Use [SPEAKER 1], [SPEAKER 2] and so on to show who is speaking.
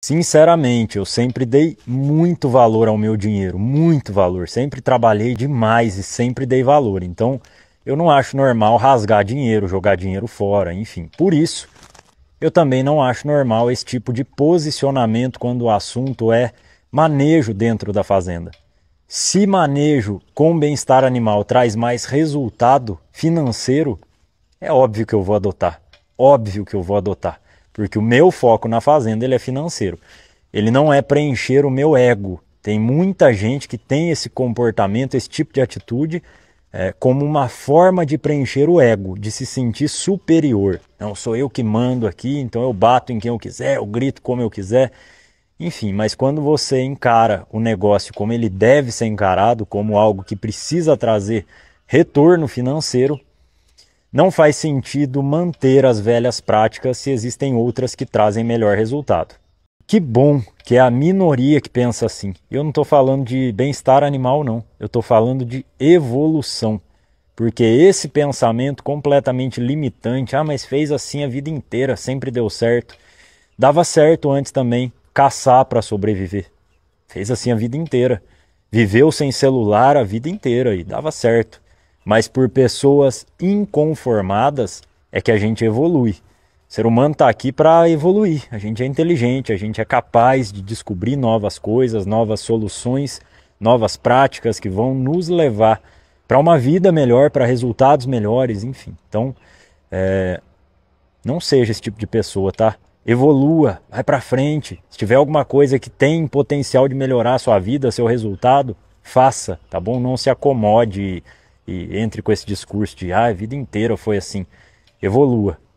[SPEAKER 1] Sinceramente, eu sempre dei muito valor ao meu dinheiro, muito valor. Sempre trabalhei demais e sempre dei valor. Então, eu não acho normal rasgar dinheiro, jogar dinheiro fora, enfim. Por isso, eu também não acho normal esse tipo de posicionamento quando o assunto é manejo dentro da fazenda. Se manejo com bem-estar animal traz mais resultado financeiro, é óbvio que eu vou adotar. Óbvio que eu vou adotar porque o meu foco na fazenda ele é financeiro. Ele não é preencher o meu ego. Tem muita gente que tem esse comportamento, esse tipo de atitude, é, como uma forma de preencher o ego, de se sentir superior. Não sou eu que mando aqui, então eu bato em quem eu quiser, eu grito como eu quiser. Enfim, mas quando você encara o negócio como ele deve ser encarado, como algo que precisa trazer retorno financeiro, não faz sentido manter as velhas práticas se existem outras que trazem melhor resultado. Que bom que é a minoria que pensa assim. Eu não estou falando de bem-estar animal, não. Eu estou falando de evolução. Porque esse pensamento completamente limitante, ah, mas fez assim a vida inteira, sempre deu certo. Dava certo antes também caçar para sobreviver. Fez assim a vida inteira. Viveu sem celular a vida inteira e dava certo mas por pessoas inconformadas é que a gente evolui. O ser humano está aqui para evoluir. A gente é inteligente, a gente é capaz de descobrir novas coisas, novas soluções, novas práticas que vão nos levar para uma vida melhor, para resultados melhores, enfim. Então, é, não seja esse tipo de pessoa, tá? Evolua, vai para frente. Se tiver alguma coisa que tem potencial de melhorar a sua vida, seu resultado, faça, tá bom? Não se acomode e entre com esse discurso de ah, a vida inteira foi assim. Evolua.